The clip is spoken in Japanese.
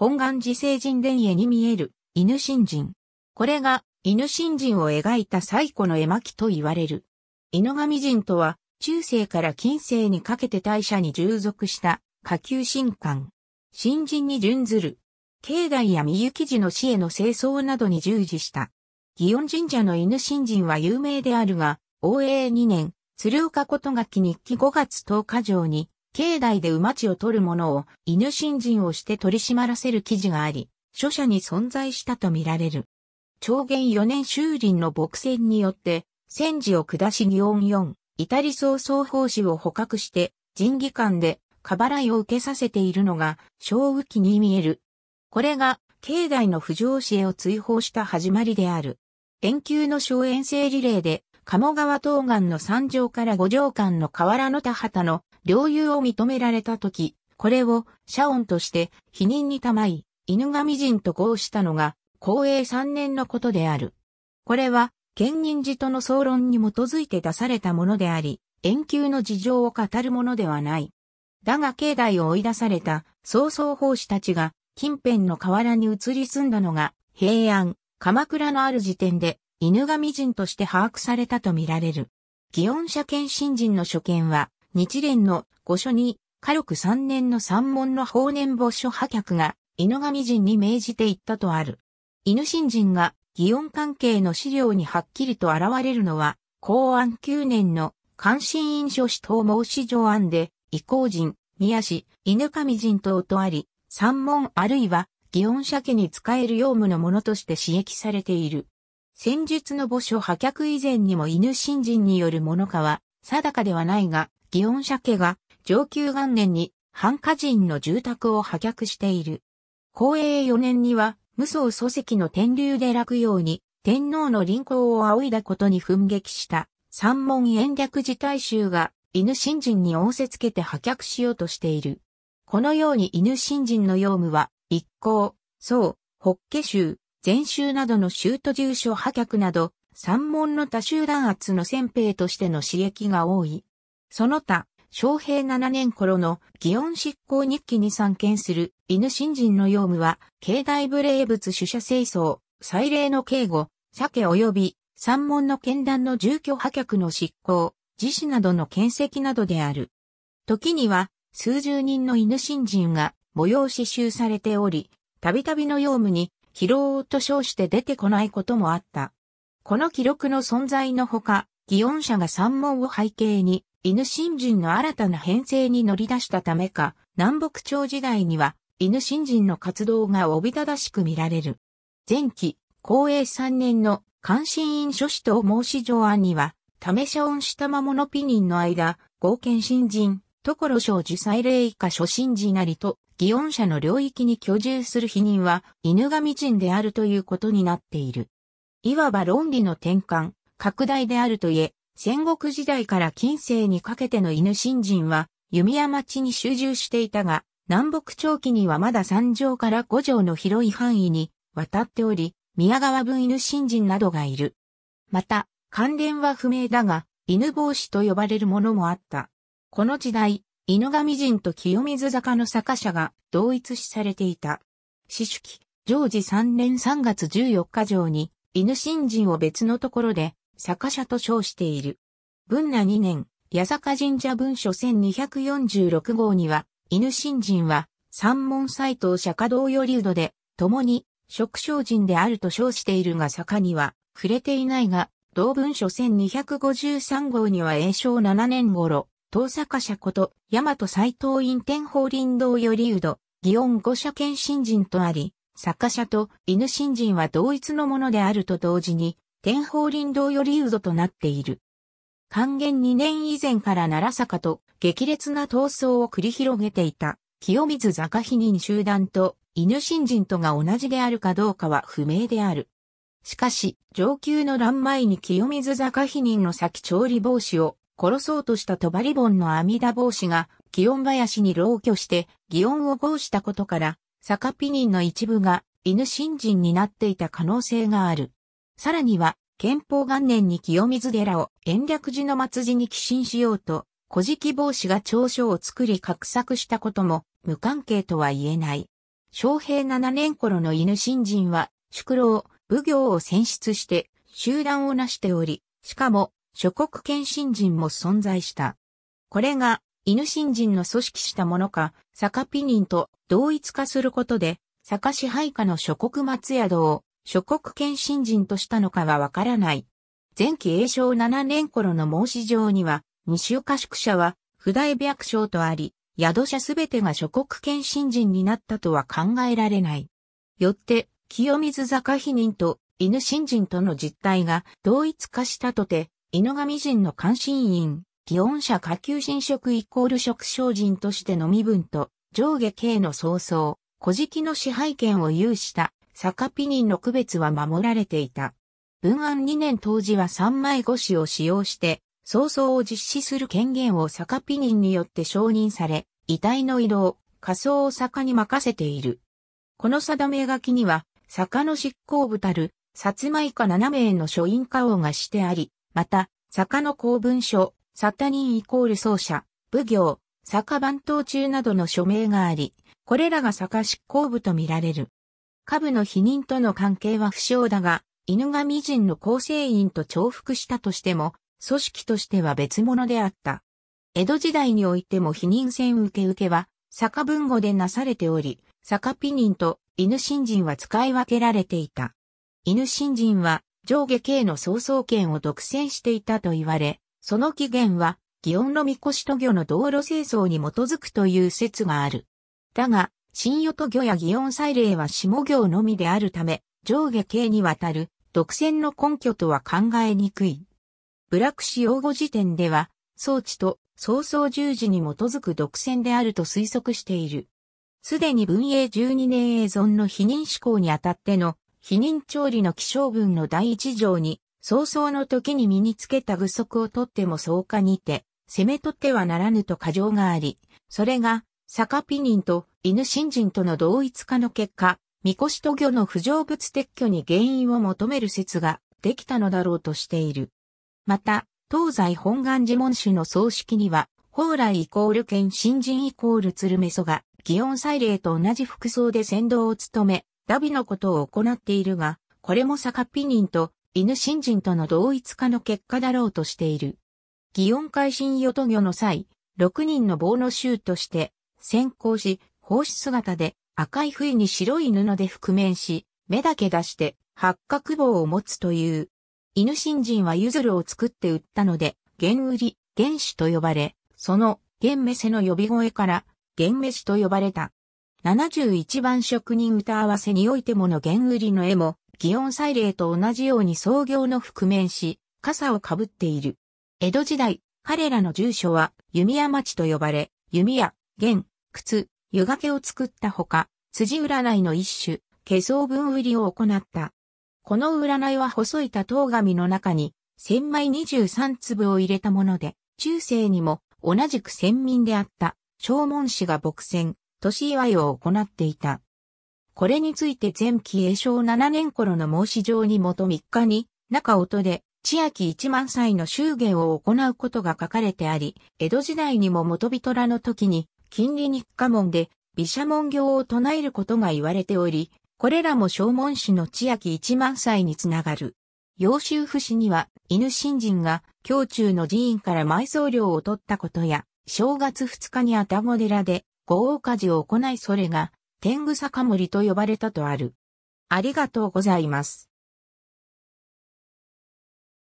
本願寺聖人伝絵に見える犬神人。これが犬神人を描いた最古の絵巻と言われる。犬神人とは中世から近世にかけて大社に従属した下級神官。新人に準ずる。境内や三幸寺の死への清掃などに従事した。祇園神社の犬新人は有名であるが、応永2年、鶴岡ことがき日記5月10日上に、境内で馬地を取る者を犬新人をして取り締まらせる記事があり、著者に存在したとみられる。長元四年修林の牧戦によって、戦時を下し祇園4、至り総総法師を捕獲して、人技官で、過払いを受けさせているのが、小雨期に見える。これが、境内の不条死へを追放した始まりである。遠球の小遠征リレーで、鴨川東岸の三条から五条間の河原の田畑の領有を認められた時、これを社音として否認にたまい、犬神人と合したのが、公営3年のことである。これは、県人寺との総論に基づいて出されたものであり、遠求の事情を語るものではない。だが境内を追い出された曹操法師たちが近辺の河原に移り住んだのが平安、鎌倉のある時点で犬神人として把握されたとみられる。祇園社権新人の所見は日蓮の御所に、火力3年の三門の法年墓所破却が、犬神人に命じていったとある。犬神人が、祇園関係の資料にはっきりと現れるのは、公安9年の関心印書死等申し上案で、異公人、宮氏、犬神人等とあり、三門あるいは、祇園社家に使える用務のものとして刺激されている。戦術の墓所破却以前にも犬神人によるものかは、定かではないが、祇園社家が上級元年に繁華人の住宅を破却している。公営4年には、無双祖籍の天竜で落葉に、天皇の臨行を仰いだことに奮撃した、三門延暦寺大衆が、犬新人に仰せつけて破却しようとしている。このように犬新人の用務は、一行、宋、北家衆、禅衆などの州都住所破却など、三門の多衆弾圧の先兵としての刺激が多い。その他、昌平7年頃の祇園執行日記に参見する犬新人の用務は、境内無礼物主者清掃、祭礼の警護、鮭及び山門の剣断の住居破却の執行、自死などの見跡などである。時には、数十人の犬新人が催し集されており、たびたびの用務に疲労と称して出てこないこともあった。この記録の存在のほか、祇園者が山門を背景に、犬新人の新たな編成に乗り出したためか、南北朝時代には、犬新人の活動がおびただしく見られる。前期、公営3年の関心院書士と申し上案には、め社音したまものピニンの間、合憲新人、所小受祭礼以下初新人なりと、祇園社の領域に居住する否認は、犬神人であるということになっている。いわば論理の転換、拡大であるといえ、戦国時代から近世にかけての犬新人は弓矢町に集中していたが、南北長期にはまだ3条から5条の広い範囲に渡っており、宮川分犬新人などがいる。また、関連は不明だが、犬帽子と呼ばれるものもあった。この時代、犬神人と清水坂の坂社が同一視されていた。四種期、常時3年3月14日上に、犬新人を別のところで、坂社と称している。文那2年、八坂神社文書1246号には、犬新人は、三門斎藤釈迦堂よりうどで、共に、職精人であると称しているが坂には、触れていないが、同文書1253号には永正7年頃、東坂社こと、大和斎藤院天法林道よりうど、祇園五社県新人とあり、坂社と犬新人は同一のものであると同時に、天保林道より渦となっている。還元2年以前から奈良坂と激烈な闘争を繰り広げていた清水坂否認集団と犬新人とが同じであるかどうかは不明である。しかし、上級の乱前に清水坂否認の先調理帽子を殺そうとしたとばりボの阿弥陀帽子が、祇園林に老居して、祇園を合したことから、坂否認の一部が犬新人になっていた可能性がある。さらには、憲法元年に清水寺を延暦寺の末寺に寄進しようと、古事記帽子が長所を作り画策したことも無関係とは言えない。昌平7年頃の犬新人は、宿老、奉行を選出して集団を成しており、しかも諸国県新人も存在した。これが犬新人の組織したものか、坂ピニンと同一化することで、坂支配下の諸国松宿を諸国献身人としたのかはわからない。前期永正7年頃の申し状には、西岡宿舎は、不大白将とあり、宿舎すべてが諸国献身人になったとは考えられない。よって、清水坂否人と犬新人との実態が同一化したとて、犬神人の関心員、祇園社下級侵食イコール職商人としての身分と、上下系の早々、古事記の支配権を有した坂ピニンの区別は守られていた。文案2年当時は三枚越しを使用して、早々を実施する権限を坂ピニンによって承認され、遺体の移動、仮想を坂に任せている。この定め書きには、坂の執行部たる、薩摩以下7名の書院家王がしてあり、また、坂の公文書、サタニンイコール奏者、奉行、坂番頭中などの署名があり、これらが坂執行部とみられる。下部の否認との関係は不詳だが、犬神人の構成員と重複したとしても、組織としては別物であった。江戸時代においても否認戦受け受けは、坂文語でなされており、坂ピ人と犬神人は使い分けられていた。犬神人は上下系の曹操権を独占していたと言われ、その起源は、祇園の御輿と魚の道路清掃に基づくという説がある。だが、新与魚や祇園祭礼は下行のみであるため、上下形にわたる独占の根拠とは考えにくい。ブラック氏用語辞典では、装置と早々十字に基づく独占であると推測している。すでに文英十二年映存の否認思考にあたっての否認調理の希少文の第一条に、早々の時に身につけた具足をとっても草加にて、攻めとってはならぬと過剰があり、それが、サカピニンと犬新人との同一化の結果、三越渡魚の不成物撤去に原因を求める説ができたのだろうとしている。また、東西本願寺門主の葬式には、蓬莱イコール県新人イコール鶴メソが、祇園祭礼と同じ服装で先導を務め、ダビのことを行っているが、これも坂ピニンと犬新人との同一化の結果だろうとしている。祇園会新与都魚の際、6人の棒の衆として、先行し、奉仕姿で赤い冬に白い布で覆面し、目だけ出して八角棒を持つという。犬新人はゆずるを作って売ったので、玄売り、玄師と呼ばれ、その玄目せの呼び声から玄目子と呼ばれた。71番職人歌合わせにおいてもの玄売りの絵も、祇園祭礼と同じように創業の覆面し、傘をかぶっている。江戸時代、彼らの住所は弓矢町と呼ばれ、弓矢、玄、靴、湯掛けを作ったほか、辻占いの一種、化粧分売りを行った。この占いは細い多頭紙の中に、千枚二十三粒を入れたもので、中世にも同じく先民であった、正門氏が牧戦、年祝いを行っていた。これについて前期永正七年頃の申し状にもと三日に、中音で、千秋一万歳の祝言を行うことが書かれてあり、江戸時代にも元人らの時に、金利日課門で、毘沙門行を唱えることが言われており、これらも正門氏の千秋一万歳につながる。揚州府市には、犬新人が、京中の寺院から埋葬料を取ったことや、正月二日に愛宕寺で、五王家事を行いそれが、天狗酒盛と呼ばれたとある。ありがとうございます。